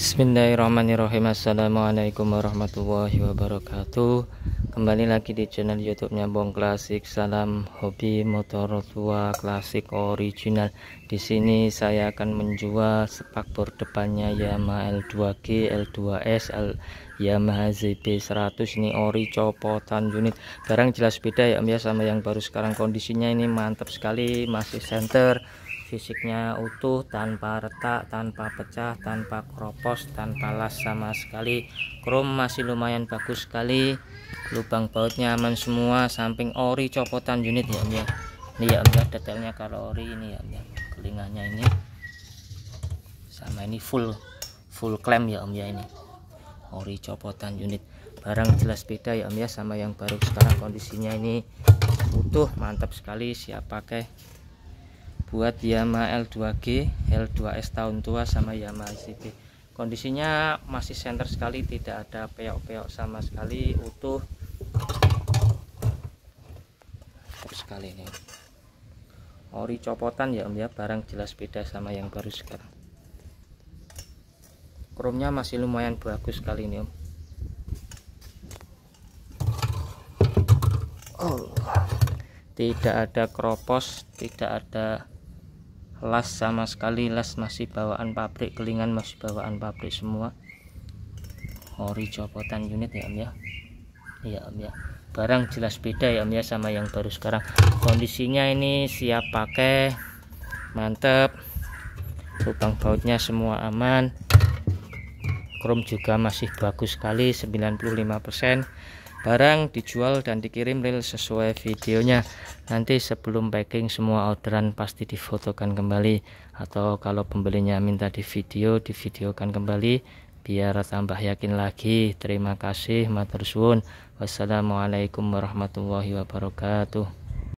Bismillahirrahmanirrahim Assalamualaikum warahmatullahi wabarakatuh Kembali lagi di channel youtube Nyambung Klasik Salam hobi motor tua klasik original Di sini saya akan menjual spakbor depannya Yamaha L2G, L2S, L Yamaha ZB100 Ini ori copotan unit Barang jelas beda ya Om ya sama yang baru sekarang Kondisinya ini mantap sekali Masih center fisiknya utuh tanpa retak tanpa pecah tanpa kropos tanpa las sama sekali krom masih lumayan bagus sekali lubang bautnya aman semua samping ori copotan unit ya om ya ini ya om ya detailnya kalau ori ini ya om ya telinganya ini sama ini full full klem ya om ya ini ori copotan unit barang jelas beda ya om ya sama yang baru sekarang kondisinya ini utuh mantap sekali siap pakai buat Yamaha L2G L2S tahun tua sama Yamaha ICB kondisinya masih center sekali tidak ada peok-peok sama sekali utuh sekali ini ori copotan ya om ya barang jelas beda sama yang baru sekarang kromnya masih lumayan bagus sekali ini om oh. tidak ada kropos tidak ada las sama sekali las masih bawaan pabrik kelingan masih bawaan pabrik semua ori copotan unit ya om ya iya om ya barang jelas beda ya om ya sama yang baru sekarang kondisinya ini siap pakai mantep lubang bautnya semua aman Chrome juga masih bagus sekali 95% barang dijual dan dikirim real sesuai videonya nanti sebelum packing semua orderan pasti difotokan kembali atau kalau pembelinya minta di video di videokan kembali biar tambah yakin lagi terima kasih matur suwun wassalamualaikum warahmatullahi wabarakatuh